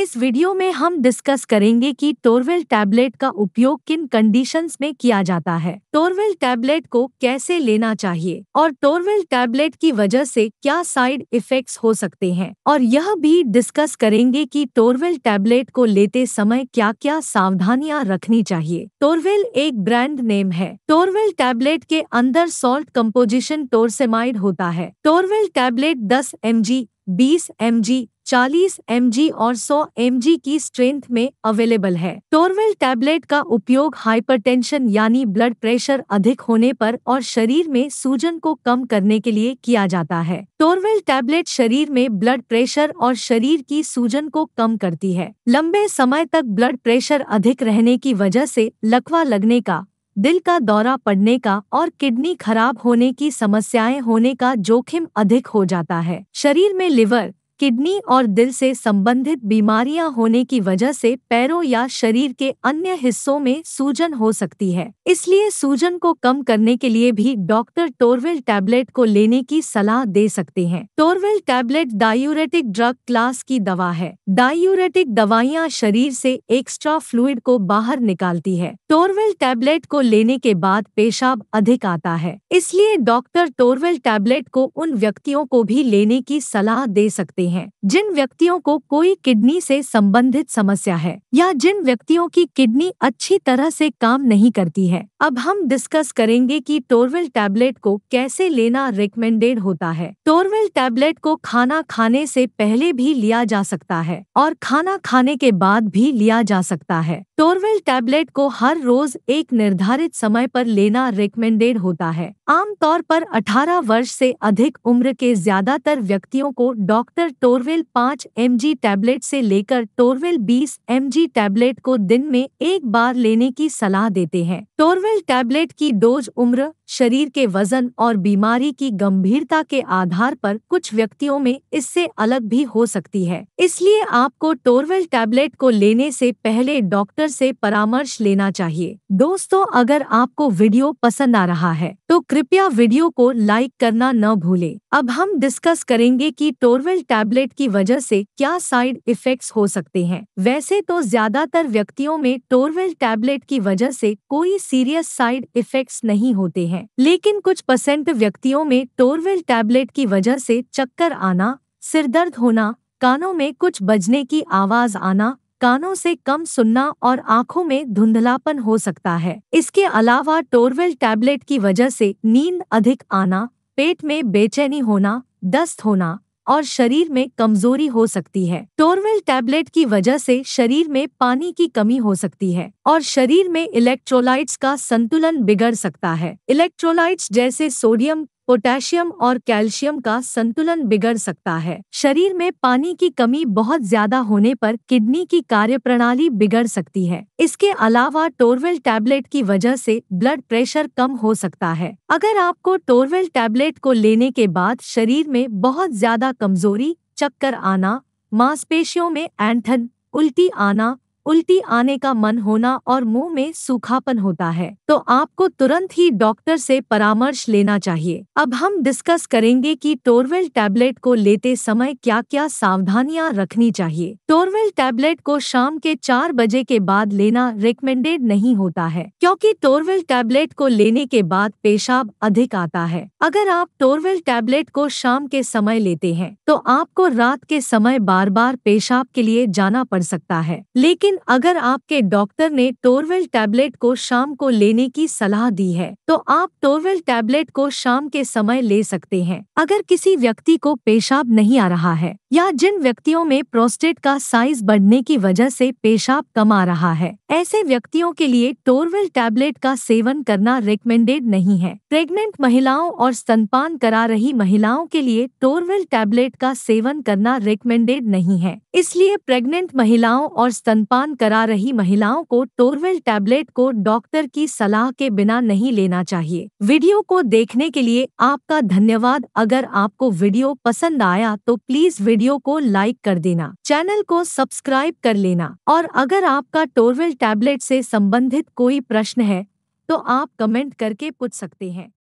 इस वीडियो में हम डिस्कस करेंगे कि टोरवेल टैबलेट का उपयोग किन कंडीशंस में किया जाता है टोरवेल टैबलेट को कैसे लेना चाहिए और टोरवेल टैबलेट की वजह से क्या साइड इफेक्ट्स हो सकते हैं और यह भी डिस्कस करेंगे कि टोरवेल टैबलेट को लेते समय क्या क्या सावधानियां रखनी चाहिए टोरवेल एक ब्रांड नेम है टोरवेल टैबलेट के अंदर सॉल्ट कम्पोजिशन टोरसेमाइड होता है टोरवेल टैबलेट दस एम 20 एम 40 एम और 100 एम की स्ट्रेंथ में अवेलेबल है टोरवेल टैबलेट का उपयोग हाइपरटेंशन यानी ब्लड प्रेशर अधिक होने पर और शरीर में सूजन को कम करने के लिए किया जाता है टोरवेल टैबलेट शरीर में ब्लड प्रेशर और शरीर की सूजन को कम करती है लंबे समय तक ब्लड प्रेशर अधिक रहने की वजह से लकवा लगने का दिल का दौरा पड़ने का और किडनी खराब होने की समस्याएं होने का जोखिम अधिक हो जाता है शरीर में लिवर किडनी और दिल से संबंधित बीमारियां होने की वजह से पैरों या शरीर के अन्य हिस्सों में सूजन हो सकती है इसलिए सूजन को कम करने के लिए भी डॉक्टर टोरवेल टैबलेट को लेने की सलाह दे सकते हैं Torvel tablet diuretic drug class की दवा है डायूरेटिक दवाइयाँ शरीर से एक्स्ट्रा फ्लूड को बाहर निकालती है टोरवेल टैबलेट को लेने के बाद पेशाब अधिक आता है इसलिए डॉक्टर टोरवेल टैबलेट को उन व्यक्तियों को भी लेने की सलाह दे सकते हैं हैं जिन व्यक्तियों को कोई किडनी से संबंधित समस्या है या जिन व्यक्तियों की किडनी अच्छी तरह से काम नहीं करती है अब हम डिस्कस करेंगे कि टोरवेल टैबलेट को कैसे लेना रिकमेंडेड होता है टोरवेल टैबलेट को खाना खाने से पहले भी लिया जा सकता है और खाना खाने के बाद भी लिया जा सकता है टोरवेल टैबलेट को हर रोज एक निर्धारित समय पर लेना रिकमेंडेड होता है आमतौर पर 18 वर्ष से अधिक उम्र के ज्यादातर व्यक्तियों को डॉक्टर टोरवेल 5 एम टैबलेट से लेकर टोरवेल 20 एम टैबलेट को दिन में एक बार लेने की सलाह देते हैं टोरवेल टैबलेट की डोज उम्र शरीर के वजन और बीमारी की गंभीरता के आधार पर कुछ व्यक्तियों में इससे अलग भी हो सकती है इसलिए आपको टोरवेल टैबलेट को लेने से पहले डॉक्टर से परामर्श लेना चाहिए दोस्तों अगर आपको वीडियो पसंद आ रहा है तो कृपया वीडियो को लाइक करना न भूले अब हम डिस्कस करेंगे कि टोरवेल टैबलेट की वजह से क्या साइड इफेक्ट्स हो सकते हैं वैसे तो ज्यादातर व्यक्तियों में टोरवेल टैबलेट की वजह से कोई सीरियस साइड इफेक्ट्स नहीं होते हैं हैं लेकिन कुछ परसेंट व्यक्तियों में टोरवेल टैबलेट की वजह से चक्कर आना सिर दर्द होना कानों में कुछ बजने की आवाज आना कानों से कम सुनना और आंखों में धुंधलापन हो सकता है इसके अलावा टोरवेल टैबलेट की वजह से नींद अधिक आना पेट में बेचैनी होना दस्त होना और शरीर में कमजोरी हो सकती है टोरवेल टैबलेट की वजह से शरीर में पानी की कमी हो सकती है और शरीर में इलेक्ट्रोलाइट्स का संतुलन बिगड़ सकता है इलेक्ट्रोलाइट्स जैसे सोडियम पोटेशियम और कैल्शियम का संतुलन बिगड़ सकता है शरीर में पानी की कमी बहुत ज्यादा होने पर किडनी की कार्यप्रणाली बिगड़ सकती है इसके अलावा टोरवेल टैबलेट की वजह से ब्लड प्रेशर कम हो सकता है अगर आपको टोरवेल टैबलेट को लेने के बाद शरीर में बहुत ज्यादा कमजोरी चक्कर आना मांसपेशियों में एंथन उल्टी आना उल्टी आने का मन होना और मुंह में सूखापन होता है तो आपको तुरंत ही डॉक्टर से परामर्श लेना चाहिए अब हम डिस्कस करेंगे कि टोरवेल टैबलेट को लेते समय क्या क्या सावधानियां रखनी चाहिए टोरवेल टैबलेट को शाम के चार बजे के बाद लेना रिकमेंडेड नहीं होता है क्योंकि टोरवेल टैबलेट को लेने के बाद पेशाब अधिक आता है अगर आप टोरवेल टैबलेट को शाम के समय लेते हैं तो आपको रात के समय बार बार पेशाब के लिए जाना पड़ सकता है लेकिन अगर आपके डॉक्टर ने टोरवेल टैबलेट को शाम को लेने की सलाह दी है तो आप टोरवेल टैबलेट को शाम के समय ले सकते हैं अगर किसी व्यक्ति को पेशाब नहीं आ रहा है या जिन व्यक्तियों में प्रोस्टेट का साइज बढ़ने की वजह से पेशाब कम आ रहा है ऐसे व्यक्तियों के लिए टोरवेल टैबलेट का सेवन करना रिकमेंडेड नहीं है प्रेग्नेंट महिलाओं और स्तनपान करा रही महिलाओं के लिए टोरवेल टैबलेट का सेवन करना रिकमेंडेड नहीं है इसलिए प्रेग्नेंट महिलाओं और स्तनपान पान करा रही महिलाओं को टोरवेल टैबलेट को डॉक्टर की सलाह के बिना नहीं लेना चाहिए वीडियो को देखने के लिए आपका धन्यवाद अगर आपको वीडियो पसंद आया तो प्लीज वीडियो को लाइक कर देना चैनल को सब्सक्राइब कर लेना और अगर आपका टोरवेल टैबलेट से संबंधित कोई प्रश्न है तो आप कमेंट करके पूछ सकते हैं